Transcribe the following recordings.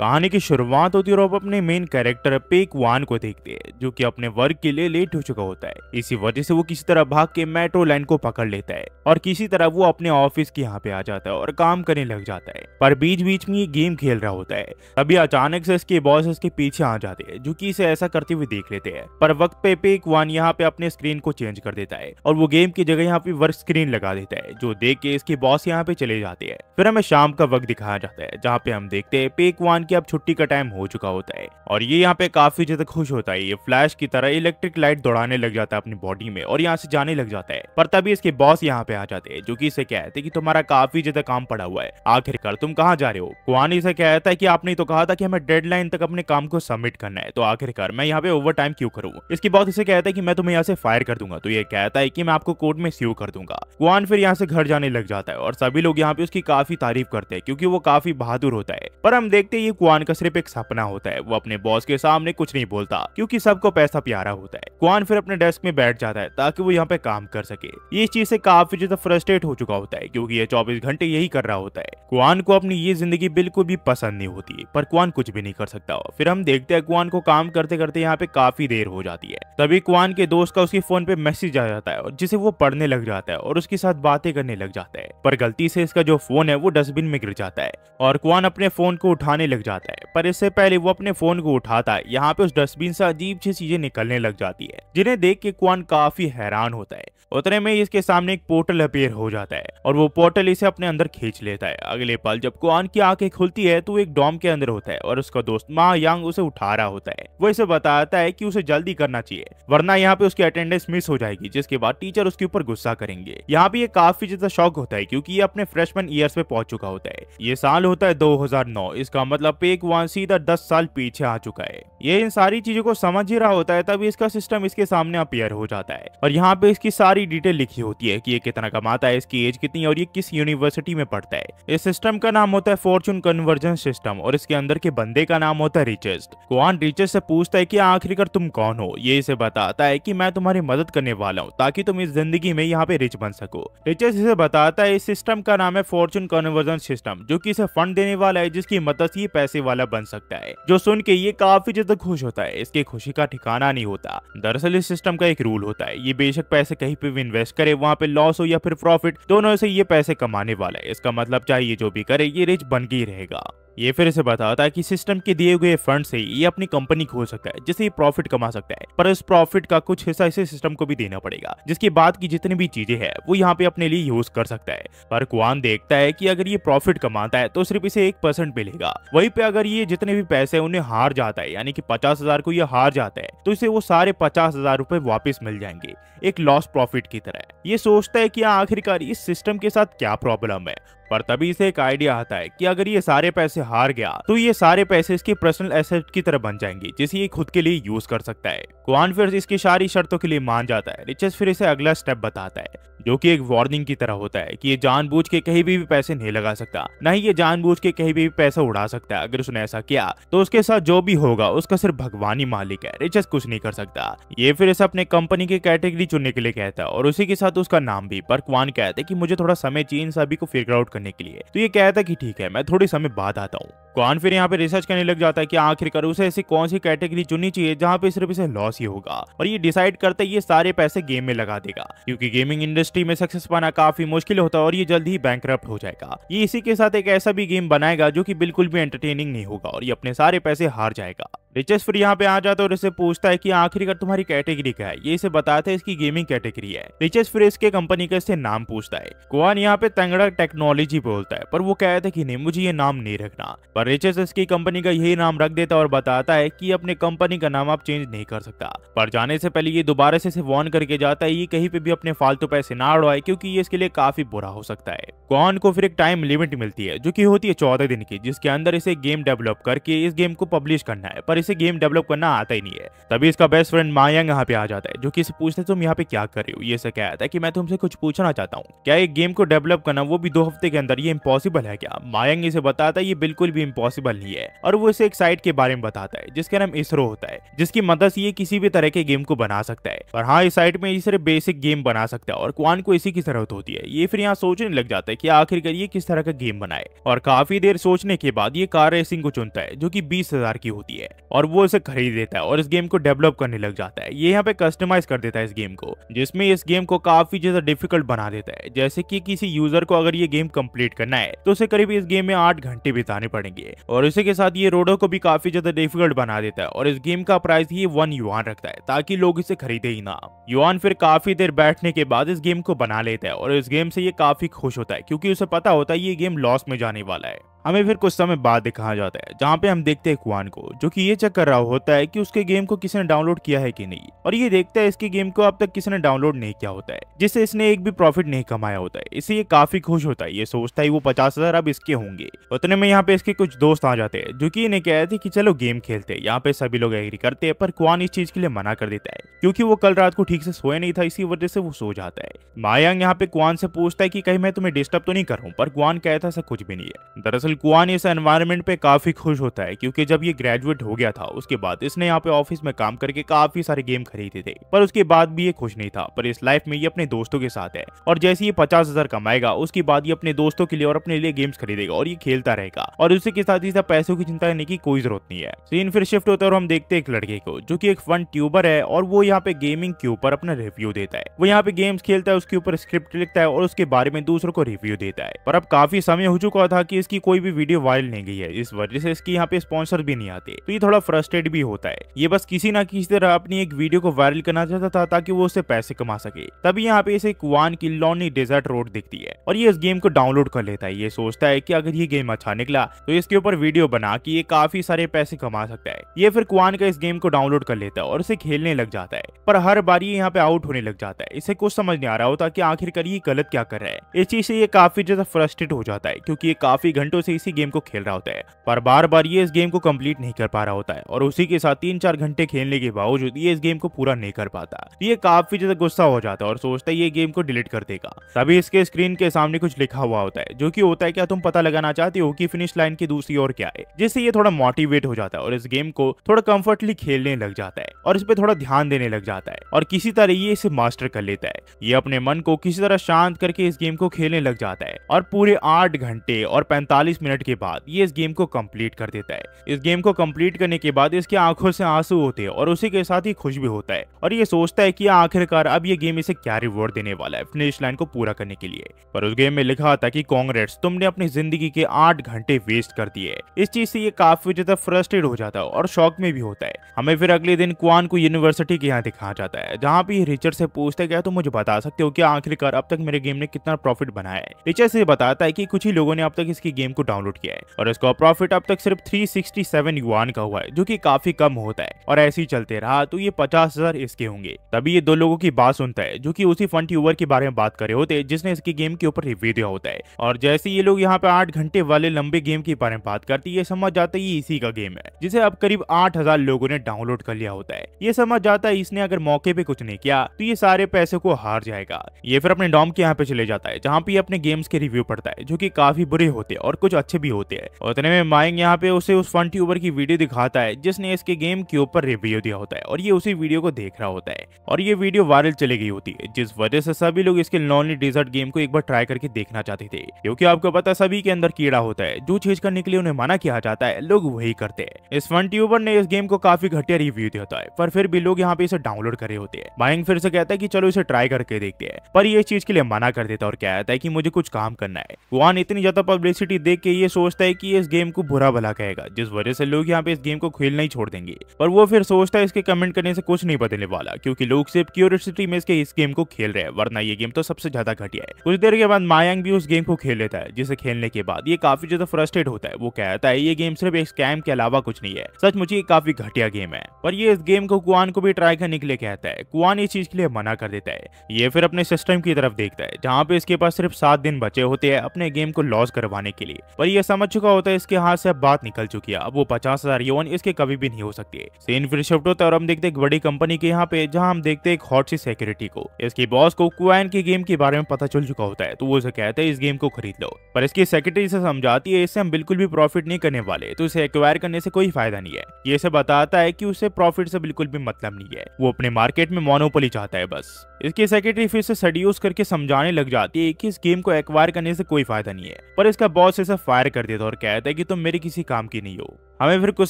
कहानी की शुरुआत होती है और अपने मेन कैरेक्टर पेक वान को देखते हैं जो कि अपने वर्क के लिए लेट हो चुका होता है इसी वजह से वो किसी तरह भाग के मेट्रो लाइन को पकड़ लेता है और किसी तरह वो अपने ऑफिस के यहाँ पे आ जाता है और काम करने लग जाता है पर बीच बीच में ये गेम खेल रहा होता है तभी अचानक से इसके बॉस इसके पीछे आ जाते हैं जो की इसे ऐसा करते हुए देख लेते हैं पर वक्त पे पेक वान यहाँ पे अपने स्क्रीन को चेंज कर देता है और वो गेम की जगह यहाँ पे वर्क स्क्रीन लगा देता है जो देख के इसके बॉस यहाँ पे चले जाते हैं फिर हमें शाम का वक्त दिखाया जाता है जहाँ पे हम देखते हैं पेक वान कि अब छुट्टी का टाइम हो चुका होता है और ये यहाँ पे काफी ज्यादा खुश होता है ये फ्लैश की तरह इलेक्ट्रिक लाइट दौड़ाने लग जाता है अपनी बॉडी में और यहाँ से जाने लग जाता है पर तभी इसके बॉस यहाँ पे आ जाते हैं जो की इसे कहते हैं की तुम्हारा काफी ज्यादा काम पड़ा हुआ है आखिरकार तुम कहाँ जा रहे हो कुआन इसे कहता है की आपने तो कहा था की हमें डेड तक अपने काम को सबमिट करना है तो आखिरकार मैं यहाँ पे ओवर टाइम क्यों करूँ इसके बॉस इसे कहता है की मैं तुम्हें यहाँ से फायर कर दूंगा तो ये कहता है की मैं आपको कोर्ट में सीव कर दूंगा कुआन फिर यहाँ से घर जाने लग जाता है और सभी लोग यहाँ पे उसकी काफी तारीफ करते हैं क्योंकि वो काफी बहादुर होता है पर हम देखते हैं ये क्वान का सिर्फ एक सपना होता है वो अपने बॉस के सामने कुछ नहीं बोलता क्योंकि सबको पैसा प्यारा होता है क्वान फिर अपने डेस्क में बैठ जाता है ताकि वो यहाँ पे काम कर सके ये चीज से काफी ज्यादा फ्रस्ट्रेट हो चुका होता है क्यूँकी ये चौबीस घंटे यही कर रहा होता है क्वान को अपनी ये जिंदगी बिल्कुल भी पसंद नहीं होती पर क्वान कुछ भी नहीं कर सकता फिर हम देखते हैं क्वान को काम करते करते यहाँ पे काफी देर हो जाती है तभी क्वान के दोस्त का उसके फोन पे मैसेज आ जाता है जिसे वो पढ़ने लग जाता है और उसके साथ बातें करने लग जाता है पर गलती से इसका जो फोन है वो डस्टबिन में गिर जाता है और क्वान अपने फोन को उठाने लग लग जाता है पर इससे पहले वो अपने फोन को उठाता है यहाँ पे उस डस्टबिन से अजीब सी चीजें निकलने लग जाती है जिन्हें देख के क्वान काफी हैरान होता है उतने में इसके सामने एक पोर्टल अपेयर हो जाता है और वो पोर्टल इसे अपने अंदर खींच लेता है अगले पल जब कुआन की आंखें खुलती है तो एक डॉम के अंदर होता है और उसका दोस्त मा यांग उसे उठा रहा होता है वो इसे बताता है की उसे जल्दी करना चाहिए वरना यहाँ पे उसकी अटेंडेंस मिस हो जाएगी जिसके बाद टीचर उसके ऊपर गुस्सा करेंगे यहाँ पे ये काफी ज्यादा शौक होता है क्यूँकी ये अपने फ्रेशमैन ईयर में पहुंच चुका होता है ये साल होता है दो इसका मतलब एक वन सीधा दस साल पीछे आ चुका है ये इन सारी चीजों को समझ ही रहा होता है तभी इसका सिस्टम इसके सामने अपेयर हो जाता है और यहाँ पे इसकी सारी सारी डिटेल लिखी होती है कि ये कितना कमाता है इसकी एज कितनी और ये किस यूनिवर्सिटी में पढ़ता है इस सिस्टम का नाम होता है फॉर्चून कन्वर्जन सिस्टम और इसके अंदर के बंदे का नाम होता है रिचेस्ट कुआन रिचेस्ट से पूछता है की आखिरकार तुम कौन हो ये इसे बताता है की मैं तुम्हारी मदद करने वाला हूँ ताकि तुम इस जिंदगी में यहाँ पे रिच बन सको रिचेस्ट इसे बताता है इस सिस्टम का नाम है फॉर्चून कन्वर्जन सिस्टम जो की इसे फंड देने वाला है जिसकी मदद से पैसे वाला बन सकता है जो सुन के ये काफी ज्यादा खुश होता है इसके खुशी का ठिकाना नहीं होता दरअसल इस सिस्टम का एक रूल होता है ये बेशक पैसे कहीं पे भी इन्वेस्ट करे वहाँ पे लॉस हो या फिर प्रॉफिट दोनों से ये पैसे कमाने वाला है इसका मतलब चाहे ये जो भी करे ये रिच बन गई ही रहेगा ये फिर इसे बताता है कि सिस्टम के दिए हुए फंड से ये अपनी कंपनी खोल सकता है जिससे ये प्रॉफिट कमा सकता है पर इस प्रॉफिट का कुछ हिस्सा इसे सिस्टम को भी देना पड़ेगा जिसके बाद की जितनी भी चीजें हैं वो यहाँ पे अपने लिए यूज कर सकता है पर कुआन देखता है कि अगर ये प्रॉफिट कमाता है तो सिर्फ इसे एक परसेंट मिलेगा वही पे अगर ये जितने भी पैसे उन्हें हार जाता है यानी की पचास हजार को ये हार जाता है तो इसे वो सारे पचास हजार रूपए वापिस मिल जाएंगे एक लॉस प्रॉफिट की तरह ये सोचता है की आखिरकार इस सिस्टम के साथ क्या प्रॉब्लम है पर तभी इसे एक आइडिया आता है कि अगर ये सारे पैसे हार गया तो ये सारे पैसे इसके पर्सनल एसेट की तरह बन जाएंगे जिसे ये खुद के लिए यूज कर सकता है क्वान फिर इसकी सारी शर्तों के लिए मान जाता है रिचेस फिर इसे अगला स्टेप बताता है जो कि एक वार्निंग की तरह होता है कि ये जानबूझ के कहीं भी, भी पैसे नहीं लगा सकता न ही ये जानबूझ के कहीं भी, भी पैसा उड़ा सकता है अगर उसने ऐसा किया तो उसके साथ जो भी होगा उसका सिर्फ भगवान ही मालिक है रिचर्स कुछ नहीं कर सकता ये फिर इसे अपने कंपनी की कैटेगरी चुनने के लिए कहता है और उसी के साथ उसका नाम भी पर क्वान कहते हैं कि मुझे थोड़ा समय चाहिए इन सभी को फिगर आउट करने के लिए तो ये कहता है कि ठीक है मैं थोड़े समय बाद आता हूँ कौन फिर यहाँ पे रिसर्च करने लग जाता है कि आखिरकार उसे ऐसी कौन सी कैटेगरी चुननी चाहिए जहाँ पे सिर्फ इसे लॉस ही होगा और ये डिसाइड करते ये सारे पैसे गेम में लगा देगा क्योंकि गेमिंग इंडस्ट्री में सक्सेस पाना काफी मुश्किल होता है और ये जल्द ही बैंक हो जाएगा ये इसी के साथ एक ऐसा भी गेम बनाएगा जो की बिल्कुल भी एंटरटेनिंग नहीं होगा और ये अपने सारे पैसे हार जाएगा रिचेस फ्री यहाँ पे आ जाता है और इसे पूछता है कि आखिरकार तुम्हारी कैटेगरी क्या है ये इसे बताता है इसकी गेमिंग कैटेगरी है रिचेस फ्री इसके कंपनी का इसे नाम पूछता है कुआन यहाँ पे तंगड़ा टेक्नोलॉजी बोलता है पर वो कहता है कि नहीं मुझे ये नाम नहीं रखना पर रिचेस इसकी कंपनी का यही नाम रख देता है और बताता है की अपने कंपनी का नाम आप चेंज नहीं कर सकता पर जाने से पहले ये दोबारा से इसे वॉर्न करके जाता है ये कहीं पे भी अपने फालतू पैसे ना उड़वाए क्योंकि ये इसके लिए काफी बुरा हो सकता है कुआन को फिर एक टाइम लिमिट मिलती है जो की होती है चौदह दिन की जिसके अंदर इसे गेम डेवलप करके इस गेम को पब्लिश करना है पर और इसे गेम डेवलप करना आता ही नहीं है तभी इसका बेस्ट फ्रेंड मायांग यहाँ पे आ जाता है जो कि इसे पूछते तुम यहाँ पे क्या कर रहे हो ये से कहता है कि मैं तुमसे कुछ पूछना चाहता हूँ क्या एक गेम को डेवलप करना वो भी दो हफ्ते के अंदर ये इम्पोसिबल है क्या मायंग इसे बताता है ये बिल्कुल भी इम्पोसिबल नहीं है और वो इसे एक साइट के बारे में बताता है जिसका नाम इसरो होता है जिसकी मदद से ये किसी भी तरह के गेम को बना सकता है और हाँ इस साइट में ये सिर्फ बेसिक गेम बना सकता है और क्वान को इसी की जरूरत होती है ये फिर यहाँ सोचने लग जाता है की आखिरकार ये किस तरह का गेम बनाए और काफी देर सोचने के बाद ये कार रेसिंग को चुनता है जो की बीस की होती है और वो इसे खरीद देता है और इस गेम को डेवलप करने लग जाता है ये यहाँ पे कस्टमाइज कर देता है इस गेम को जिसमें इस गेम को काफी ज्यादा डिफिकल्ट बना देता है जैसे कि किसी यूजर को अगर ये गेम कंप्लीट करना है तो उसे करीब इस गेम में आठ घंटे बिताने पड़ेंगे और इसी के साथ ये रोडो को भी काफी ज्यादा डिफिकल्ट बना देता है और इस गेम का प्राइस ही वन युवान रखता है ताकि लोग इसे खरीदे ही ना युवान फिर काफी देर बैठने के बाद इस गेम को बना लेता है और इस गेम से ये काफी खुश होता है क्योंकि उसे पता होता है ये गेम लॉस में जाने वाला है हमें फिर कुछ समय बाद दिखाया जाता है जहाँ पे हम देखते हैं कुआन को जो कि ये चेक कर रहा होता है कि उसके गेम को किसी ने डाउनलोड किया है कि नहीं और ये देखता है इसके गेम को अब तक किसी ने डाउनलोड नहीं किया होता है जिससे इसने एक भी प्रॉफिट नहीं कमाया होता है इसे ये काफी खुश होता है ये सोचता है वो पचास हजार अब इसके होंगे उतने में यहाँ पे इसके कुछ दोस्त आ जाते हैं जो की इन्हें कह रहे थे की चलो गेम खेलते हैं यहाँ पे सभी लोग एग्री करते हैं पर कुआन इस चीज के लिए मना कर देता है क्यूँकी वो कल रात को ठीक से सोया नहीं था इसी वजह से वो सो जाता है मायांग यहाँ पे कुआन से पूछता है की कहीं मैं तुम्हें डिस्टर्ब तो नहीं कर रहा हूँ पर कुआन कहता ऐसा कुछ भी नहीं है दरअसल कुआन इस एनवायरनमेंट पे काफ़ी खुश होता है क्योंकि जब ये ग्रेजुएट हो गया था उसके बाद इसने यहाँ पे ऑफिस में काम करके काफ़ी सारे गेम खरीदे थे पर उसके बाद भी ये खुश नहीं था पर इस लाइफ में ये अपने दोस्तों के साथ है और जैसे ये पचास हजार कमाएगा उसके बाद ये अपने दोस्तों के लिए और अपने लिए गेम्स खरीदेगा और ये खेलता रहेगा और उसी के साथ ही पैसों की चिंता करने की कोई जरूरत नहीं है सीन फिर शिफ्ट होता है और हम देखते हैं एक लड़के को जो की एक फन ट्यूबर है और वो यहाँ पे गेमिंग के ऊपर अपना रिव्यू देता है वो यहाँ पे गेम्स खेलता है उसके ऊपर स्क्रिप्ट लिखता है और उसके बारे में दूसरों को रिव्यू देता है पर अब काफी समय हो चुका था की इसकी कोई कोई भी वीडियो वायरल नहीं गई है इस वजह से इसकी यहाँ पे स्पॉन्सर भी नहीं आते तो ये थोड़ा फ्रस्ट्रेट भी होता है ये बस किसी ना किसी तरह अपनी एक वीडियो को वायरल करना चाहता था ताकि वो उससे पैसे कमा सके तभी यहाँ पे इसे कुआन की लॉनी डेजर्ट रोड दिखती है और ये इस गेम को डाउनलोड कर लेता है ये सोचता है की अगर ये गेम अच्छा निकला तो इसके ऊपर वीडियो बना की ये काफी सारे पैसे कमा सकता है ये फिर कुआन का इस गेम को डाउनलोड कर लेता है और इसे खेलने लग जाता है पर हर बार ये यहाँ पे आउट होने लग जाता है इसे कुछ समझ नहीं आ रहा होता की आखिरकार ये गलत क्या कर रहा है इस चीज से ये काफी ज्यादा फ्रस्ट्रेट हो जाता है क्यूँकी ये काफी घंटों से इसी गेम को खेल रहा होता है पर बार बार ये इस गेम को कम्प्लीट नहीं कर पा रहा होता है और उसी के साथ तीन चार घंटे खेलने के बावजूद ये इस गेम को पूरा नहीं कर पाता ये काफी ज्यादा गुस्सा हो जाता है और सोचता है ये गेम को डिलीट कर देगा तभी इसके स्क्रीन के सामने कुछ लिखा हुआ होता है जो की होता है क्या तुम पता लगाना चाहते हो की फिनिश लाइन की दूसरी और क्या है जिससे ये थोड़ा मोटिवेट हो जाता है और इस गेम को थोड़ा कम्फर्टली खेलने लग जाता है और इस पर थोड़ा ध्यान देने लग जाता है और किसी तरह ये इसे मास्टर कर लेता है ये अपने मन को किसी तरह शांत करके इस गेम को खेलने लग जाता है और पूरे आठ घंटे और पैंतालीस 25 मिनट के बाद ये इस गेम को कंप्लीट कर देता है इस गेम को कंप्लीट करने के बाद इसके आंखों से आंसू होते हैं और उसी के साथ ही खुश भी होता है और ये सोचता है कि आखिरकार अब ये गेम इसे क्या रिवॉर्ड देने वाला है फिनिश लाइन को पूरा करने के लिए पर उस गेम में लिखा था की कांग्रेस तुमने अपनी जिंदगी के आठ घंटे वेस्ट कर दिए इस चीज से ये काफी ज्यादा फ्रस्ट्रेट हो जाता है और शौक में भी होता है हमें फिर अगले दिन क्वान को यूनिवर्सिटी के यहाँ दिखाया जाता है जहाँ पे रिचर्ड से पूछते गया तो मुझे बता सकते हो कि आखिरकार अब तक मेरे गेम ने कितना प्रॉफिट बनाया है रिचर्ड से बताता है कि कुछ ही लोगों ने अब तक इसकी गेम को डाउनलोड किया है और इसका प्रॉफिट अब तक सिर्फ 367 युआन का हुआ है जो की काफी कम होता है और ऐसे ही चलते रहा तो ये पचास हजार इसके होंगे तभी ये दो लोगों की बात सुनता है जो की उसी फन ट्यूबर के बारे में बात करे होते जिसने इसके गेम के ऊपर रिव्यू दिया होता है और जैसे ये लोग यहाँ पे आठ घंटे वाले लंबे गेम के बारे में बात करती ये समझ जाता है ये इसी का गेम है जिसे अब करीब आठ हजार लोगों ने डाउनलोड कर लिया होता है ये समझ जाता है इसने अगर मौके पे कुछ नहीं किया तो ये सारे पैसे को हार जाएगा ये फिर अपने डॉम के यहाँ पे चले जाता है जहाँ पे अपने गेम्स के रिव्यू पढ़ता है जो की काफी बुरे होते हैं और कुछ अच्छे भी होते हैं उतने में माइंग यहाँ पे उसे उस फन ट्यूबर की वीडियो दिखाता है जिसने इसके गेम के ऊपर रिव्यू दिया होता है और ये उसी वीडियो को देख रहा होता है और ये वीडियो वायरल चली गई होती है जिस वजह से सभी लोग इसके लॉन्ली डिजर्ट गेम को एक बार ट्राई करके देखना चाहते थे क्योंकि आपको पता सभी के अंदर कीड़ा होता है जो चीज करने के लिए उन्हें मना किया जाता है लोग वही करते हैं इस फन ट्यूबर ने इस गेम को काफी घटिया रिव्यू दिया है पर फिर भी लोग यहाँ पे इसे डाउनलोड करे होते हैं माइंग फिर से कहता है की चलो इसे ट्राई करके देखते हैं पर ये चीज के लिए मना कर देता है और कहता है की मुझे कुछ काम करना है वहां इतनी ज्यादा पब्लिसिटी देख के के ये सोचता है कि इस गेम को बुरा भला कहेगा जिस वजह से लोग यहाँ पे इस गेम को खेलना ही छोड़ देंगे पर वो फिर सोचता है इसके कमेंट करने से कुछ नहीं बदलने वाला क्योंकि लोग सिर्फ क्यूरियसिटी में इसके इस गेम को खेल रहे हैं वरना ये गेम तो सबसे ज्यादा घटिया है कुछ देर के बाद मायांग भी उस गेम को खेल लेता है जिसे खेलने के बाद ये काफी ज्यादा फ्रस्ट्रेट होता है वो कहता है ये गेम सिर्फ एक स्कैम के अलावा कुछ नहीं है सच मुझे ये काफी घटिया गेम है पर ये इस गेम को कुआन को भी ट्राई करने के लिए कहता है कुआन इस चीज के लिए मना कर देता है ये फिर अपने सिस्टम की तरफ देखता है जहाँ पे इसके पास सिर्फ सात दिन बचे होते हैं अपने गेम को लॉस करवाने के लिए पर यह समझ चुका होता है इसके हाथ से अब बात निकल चुकी है अब वो पचास हजार योन इसके कभी भी नहीं हो सकती सीन फिर शिफ्ट होता है और हम देखते एक बड़ी कंपनी के यहाँ पे जहाँ हम देखते एक हॉट सी सिक्योरिटी को इसकी बॉस को क्वाइन की गेम के बारे में पता चल चुका होता है तो वो उसे कहते हैं इस गेम को खरीद लो पर इसकी सेक्रेटरी से समझाती है इससे हम बिल्कुल भी प्रॉफिट नहीं करने वाले तो इसे एक्वायर करने से कोई फायदा नहीं है ये इसे बताता है की उसे प्रॉफिट से बिल्कुल भी मतलब नहीं है वो अपने मार्केट में मोनोपोली चाहता है बस इसकी सेक्रेटरी फिर से सड्यूस करके समझाने लग जाती है कि इस गेम को एक्वायर करने से कोई फायदा नहीं है पर इसका बॉस इसे फायर कर देता और कहता है कि तुम मेरे किसी काम की नहीं हो हमें फिर कुछ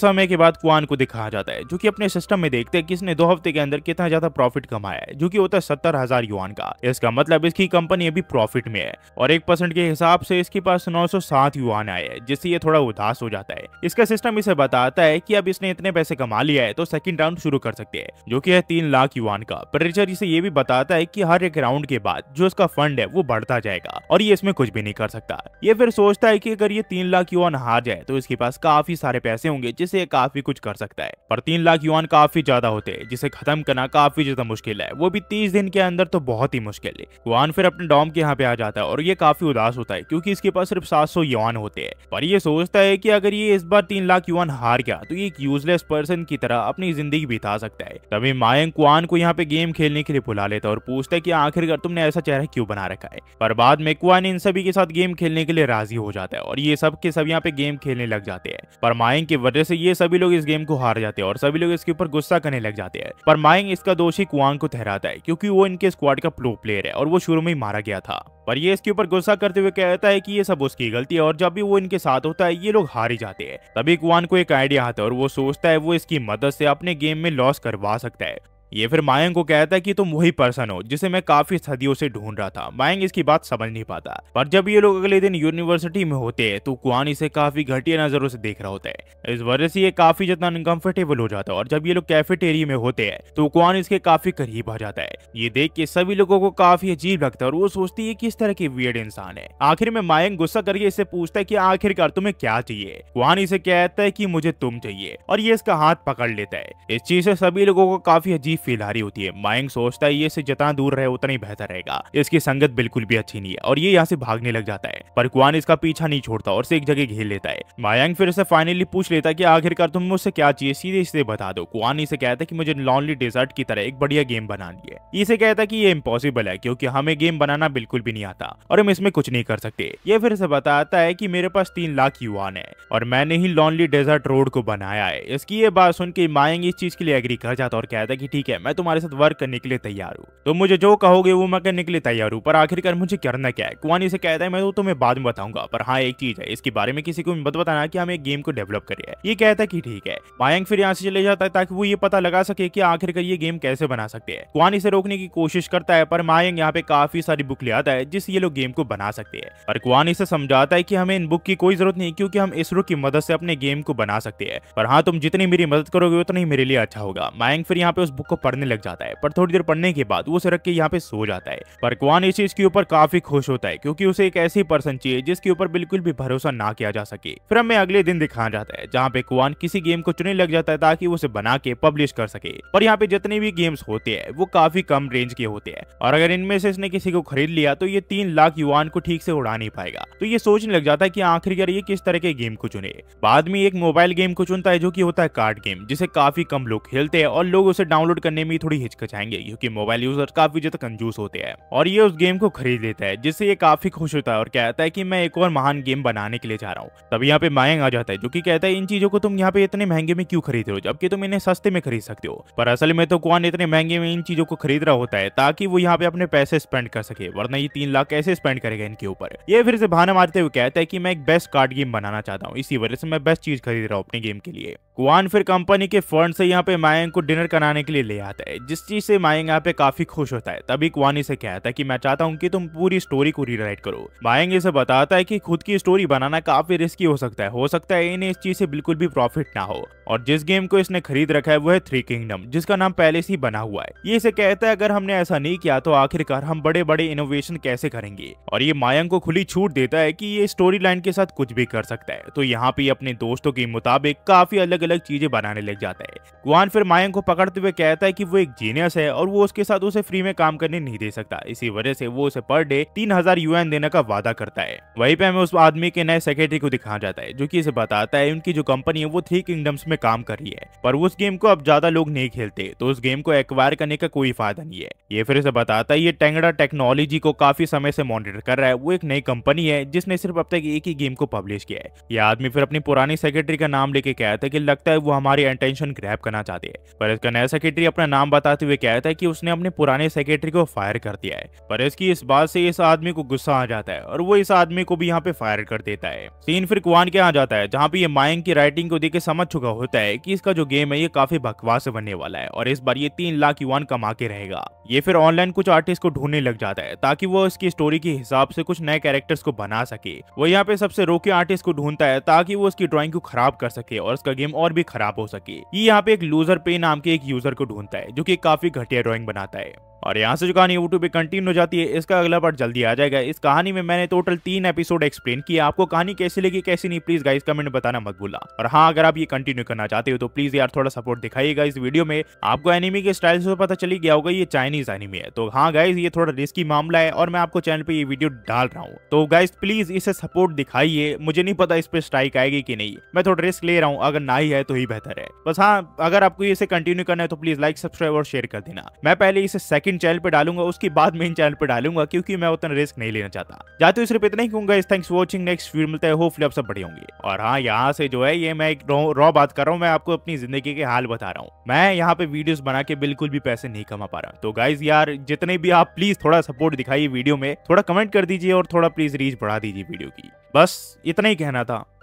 समय के बाद कुआन को दिखा जाता है जो कि अपने सिस्टम में देखते हैं कि इसने दो हफ्ते के अंदर कितना ज्यादा प्रॉफिट कमाया है जो कि होता है सत्तर हजार युआन का इसका मतलब इसकी कंपनी अभी प्रॉफिट में है और एक परसेंट के हिसाब से इसके पास नौ सौ सात युआन आए हैं जिससे ये थोड़ा उदास हो जाता है इसका सिस्टम इसे बताता है की अब इसने इतने पैसे कमा लिया है तो सेकंड राउंड शुरू कर सकते हैं जो की है तीन लाख युवान का परिचर इसे ये भी बताता है की हर एक राउंड के बाद जो इसका फंड है वो बढ़ता जाएगा और ये इसमें कुछ भी नहीं कर सकता ये फिर सोचता है की अगर ये तीन लाख युवान हार जाए तो इसके पास काफी सारे पैसे पैसे होंगे जिसे काफी कुछ कर सकता है पर तीन लाख युवान काफी ज्यादा होते हैं जिसे खत्म करना काफी ज्यादा मुश्किल है वो भी तीस दिन के अंदर तो बहुत ही मुश्किल है युवान फिर अपने डॉम के यहाँ पे आ जाता है और ये काफी उदास होता है क्यूँकी इसके पास सिर्फ सात सौ युवान होते हैं पर ये सोचता है की अगर ये इस बार तीन लाख युवान हार गया तो ये एक यूजलेस पर्सन की तरह अपनी जिंदगी बिता सकता है तभी मायंग कुआन को यहाँ पे गेम खेलने के लिए बुला लेता है और पूछता है की आखिरकार तुमने ऐसा चेहरा क्यों बना रखा है पर बाद में कुआन इन सभी के साथ गेम खेलने के लिए राजी हो जाता है और ये सब के सब यहाँ पे गेम खेलने लग जाते हैं पर मायंक जिनकी वजह से ये सभी लोग इस गेम को हार जाते हैं और सभी लोग इसके ऊपर गुस्सा करने लग जाते हैं पर माइंग इसका दोषी कुआंग को ठहराता है क्योंकि वो इनके स्क्वाड का प्रो प्लेयर है और वो शुरू में ही मारा गया था पर ये इसके ऊपर गुस्सा करते हुए कहता है कि ये सब उसकी गलती है और जब भी वो इनके साथ होता है ये लोग हार ही जाते हैं तभी कुआन को एक आइडिया आता है और वो सोचता है वो इसकी मदद से अपने गेम में लॉस करवा सकता है ये फिर मायंग को कहता है कि तुम वही पर्सन हो जिसे मैं काफी सदियों से ढूंढ रहा था मायंग इसकी बात समझ नहीं पाता पर जब ये लोग अगले दिन यूनिवर्सिटी में होते हैं तो कुआन इसे काफी घटिया नजरों से देख रहा होता है इस वजह से ये काफी ज्यादा अनकंफर्टेबल हो जाता है और जब ये लोग कैफेटेरिया में होते है तो कुआन इसके काफी करीब आ जाता है ये देख के सभी लोगों को काफी अजीब लगता है और वो सोचती है किस तरह की वियड इंसान है आखिर में मायंग गुस्सा करके इसे पूछता है की आखिरकार तुम्हें क्या चाहिए कुआन इसे कहता है की मुझे तुम चाहिए और ये इसका हाथ पकड़ लेता है इस चीज से सभी लोगों को काफी अजीब रही होती है मायंग सोचता है ये से जितना दूर रहे उतना ही बेहतर रहेगा इसकी संगत बिल्कुल भी अच्छी नहीं है और ये यहाँ से भागने लग जाता है पर कुआन इसका पीछा नहीं छोड़ता और एक जगह घेर लेता है मायंग फिर उसे फाइनली पूछ लेता है की आखिरकार तुम मुझसे क्या चाहिए सीधे इसे बता दो कुआन इसे कहता है की मुझे लॉन्ली डेजर्ट की तरह एक बढ़िया गेम बना लिया इसे कहता है की ये इम्पॉसिबल है क्यूँकी हमें गेम बनाना बिल्कुल भी नहीं आता और हम इसमें कुछ नहीं कर सकते ये फिर से बताता है की मेरे पास तीन लाख युवान है और मैंने ही लॉन्ली डेजर्ट रोड को बनाया है इसकी ये बात सुन के मायंग इस चीज के लिए एग्री कर जाता और कहता है की ठीक है मैं तुम्हारे साथ वर्क करने के लिए तैयार हूँ तुम तो मुझे जो कहोगे वो मैं करने के लिए तैयार हूँ पर आखिरकार मुझे करना क्या है कुआन इसे कहता है मैं तो तुम्हें बाद में बताऊंगा पर हाँ एक चीज है इसके बारे में किसी को मत बताना की हम एक गेम को डेवलप करे ये कहता है की ठीक है पायंग फिर यहाँ से चले जाता है ताकि वो ये पता लगा सके की आखिरकार ये गेम कैसे बना सकते हैं कुआन इसे रोकने की कोशिश करता है पर मायंग यहाँ पे काफी सारी बुक ले आता है जिससे ये लोग गेम को बना सकते हैं पर कुआन इसे समझाता है की हमें इन बुक की कोई जरूरत नहीं क्योंकि हम इसरो की मदद से अपने गेम को बना सकते हैं पर हाँ तुम जितनी मेरी मदद करोगे उतनी मेरे लिए अच्छा होगा मायंग फिर यहाँ पे उस बुक को पढ़ने लग जाता है पर थोड़ी देर पढ़ने के बाद वो सड़क के यहाँ पे सो जाता है पर क्वान इस चीज के ऊपर काफी खुश होता है क्योंकि उसे एक ऐसी पर्सन चाहिए जिसके ऊपर बिल्कुल भी भरोसा ना किया जा सके फिर हमें अगले दिन दिखा जाता है जहाँ पे क्वान किसी गेम को चुने लग जाता है ताकि उसे बना के पब्लिश कर सके पर यहाँ पे जितने भी गेम्स होते हैं वो काफी कम रेंज के होते हैं और अगर इनमें से इसने किसी को खरीद लिया तो ये तीन लाख युवान को ठीक से उड़ा नहीं पाएगा तो ये सोचने लग जाता है की आखिरकार ये किस तरह के गेम को चुने बाद में एक मोबाइल गेम को चुनता है जो की होता है कार्ड गेम जिसे काफी कम लोग खेलते हैं और लोग उसे डाउनलोड करने में थोड़ी हिचकचाएंगे क्योंकि मोबाइल यूजर काफी ज्यादा कंजूस होते हैं और ये उस गेम को खरीद लेता है जिससे ये काफी खुश होता है और कहता है की मैं एक और महान गेम बनाने के लिए जा रहा हूँ तब यहाँ पे मायंग आ जाता है जो की कहता है इन चीजों को तुम यहाँ पे इतने महंगे में क्यों खरीद रहे हो जबकि तुम इन्हें सस्ते में खरीद सकते हो पर असल में तो कौन इतने महंगे में इन चीजों को खरीद रहा होता है ताकि वो यहाँ पे अपने पैसे स्पेंड कर सके वरना ये तीन लाख कैसे स्पेंड करेगा इनके ऊपर ये फिर से भाना मारते हुए कहता है की मैं एक बेस्ट कार्ड गेम बनाना चाहता हूँ इसी वजह से मैं बेस्ट चीज खरीद रहा हूँ अपने गेम के लिए वान फिर कंपनी के फंड से यहाँ पे मायंग को डिनर कराने के लिए ले आता है जिस चीज से मायंग यहाँ पे काफी खुश होता है तभी क्वान इसे कहता है कि मैं चाहता हूँ कि तुम पूरी स्टोरी को रीराइट करो मायंग इसे बताता है कि खुद की स्टोरी बनाना काफी रिस्की हो सकता है हो सकता है इन्हें इस चीज से बिल्कुल भी प्रॉफिट ना हो और जिस गेम को इसने खरीद रखा है वो है थ्री किंगडम जिसका नाम पहले से ही बना हुआ है ये इसे कहता है अगर हमने ऐसा नहीं किया तो आखिरकार हम बड़े बड़े इनोवेशन कैसे करेंगे और ये मायंग को खुली छूट देता है की ये स्टोरी लाइन के साथ कुछ भी कर सकता है तो यहाँ पे अपने दोस्तों के मुताबिक काफी अलग अलग अलग चीजें बनाने लग जाता है कुआन फिर मायंग को पकड़ते हुए कहता है कि वो एक जीनियस है और वो उसके साथ उसे फ्री में काम करने नहीं दे सकता इसी वजह से वो उसे पर डे तीन हजार यूएन देने का वादा करता है वही पे हमें उस आदमी के नए सेक्रेटरी को दिखाया जाता है जो की इसे बताता है उनकी जो कंपनी है वो थ्री किंगडम्स में काम कर रही है पर उस गेम को अब ज्यादा लोग नहीं खेलते तो उस गेम को एक्वायर करने का कोई फायदा नहीं है ये फिर इसे बताता है ये टेंगड़ा टेक्नोलॉजी को काफी समय से मॉनिटर कर रहा है वो एक नई कंपनी है जिसने सिर्फ अब तक एक ही गेम को पब्लिश किया है यह आदमी फिर अपनी पुरानी सेक्रेटरी का नाम लेके कहता है कि लगता है वो हमारी अटेंशन ग्रैप करना चाहते है परेश का नया सेक्रेटरी अपना नाम बताते हुए कहता है की उसने अपने पुराने सेक्रेटरी को फायर कर दिया है परेश की इस बात से इस आदमी को गुस्सा आ जाता है और वो इस आदमी को भी यहाँ पे फायर कर देता है सीन फिर कुआन के यहाँ जाता है जहाँ पे ये माइंग की राइटिंग को देख समझ चुका होता है की इसका जो गेम है ये काफी बकवास बनने वाला है और इस बार ये तीन लाख युवान कमा के रहेगा ये फिर ऑनलाइन कुछ आर्टिस्ट को ढूंढने लग जाता है ताकि वो इसकी स्टोरी के हिसाब से कुछ नए कैरेक्टर्स को बना सके वो यहाँ पे सबसे रोके आर्टिस्ट को ढूंढता है ताकि वो उसकी ड्राइंग को खराब कर सके और उसका गेम और भी खराब हो सके ये यहाँ पे एक लूजर पे नाम के एक यूजर को ढूंढता है जो की काफी घटिया ड्रॉइंग बनाता है और यहाँ से जो कहानी यूट्यूब पे कंटिन्यू हो जाती है इसका अगला पार्ट जल्दी आ जाएगा इस कहानी में मैंने टोटल तीन एपिसोड एक्सप्लेन किया आपको कहानी कैसी लगी कैसी नहीं प्लीज गाइस कमेंट बताना मत भूला और हाँ अगर आप ये कंटिन्यू करना चाहते हो तो प्लीज यार थोड़ा सपोर्ट दिखाइएगा इस वीडियो में आपको एनिमी के स्टाइल से पता चली गया होगा ये चाइनीज एनिमी है तो हाँ गाइज ये थोड़ा रिस्की मामला है और मैं आपको चैनल पर ये वीडियो डाल रहा हूँ तो गाइज प्लीज इसे सपोर्ट दिखाइए मुझे नहीं पता इस पर स्ट्राइक आएगी की नहीं मैं थोड़ा रिस्क ले रहा हूँ अगर ना ही है तो ही बेहतर है बस हाँ अगर आपको इसे कंटिन्यू करना है तो प्लीज लाइक सब्सक्राइब और शेयर कर देना मैं पहले इसे सेकंड किन चैनल पे डालूंगा उसके बाद में इन चैनल पे डालूंगा क्योंकि मैं उतना रिस्क नहीं लेना चाहता जाते हुए सिर्फ इतना ही कहूंगा थैंक्स वॉचिंग नेक्स्ट वीडियो मिलता है होपफुली आप सब बढ़िया होंगे और हाँ यहाँ से जो है ये मैं एक रॉ बात कर रहा हूँ मैं आपको अपनी जिंदगी के हाल बता रहा हूँ मैं यहाँ पे वीडियो बना के बिल्कुल भी पैसे नहीं कमा पा रहा तो गाइज यार जितने भी आप प्लीज थोड़ा सपोर्ट दिखाइए वीडियो में थोड़ा कमेंट कर दीजिए और थोड़ा प्लीज रीच बढ़ा दीजिए वीडियो की बस इतना ही कहना था